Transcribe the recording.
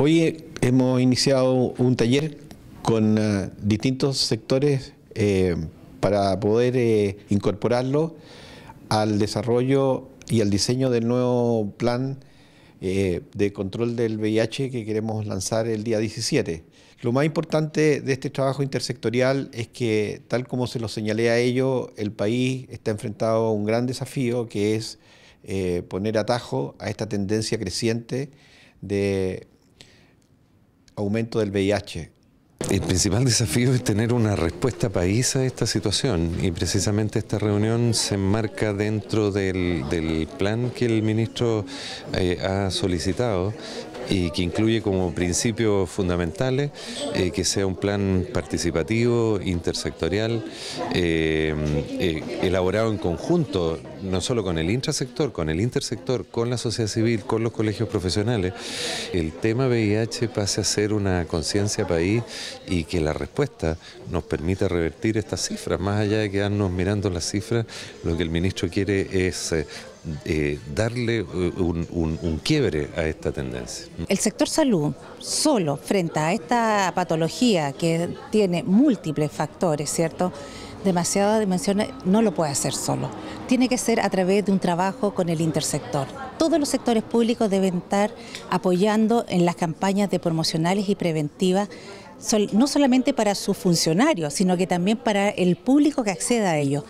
Hoy hemos iniciado un taller con ah, distintos sectores eh, para poder eh, incorporarlo al desarrollo y al diseño del nuevo plan eh, de control del VIH que queremos lanzar el día 17. Lo más importante de este trabajo intersectorial es que, tal como se lo señalé a ellos, el país está enfrentado a un gran desafío que es poner atajo a esta tendencia creciente de aumento del VIH. El principal desafío es tener una respuesta país a esta situación y precisamente esta reunión se enmarca dentro del, plan que el ministro eh, ha solicitado y que incluye como principios fundamentales eh, que sea un plan participativo, intersectorial, eh, eh, elaborado en conjunto, no solo con el intrasector, con el intersector, con la sociedad civil, con los colegios profesionales, el tema VIH pase a ser una conciencia país y que la respuesta nos permita revertir estas cifras, más allá de quedarnos mirando las cifras, lo que el ministro quiere es eh, darle eh, un, un, quiebre a esta tendencia. El sector salud solo frente a esta patología que tiene múltiples factores, ¿cierto? Demasiadas dimensiones, no lo puede hacer solo. Tiene que ser a través de un trabajo con el intersector. Todos los sectores públicos deben estar apoyando en las campañas de promocionales y preventivas no solamente para sus funcionarios, sino que también para el público que acceda a ellos.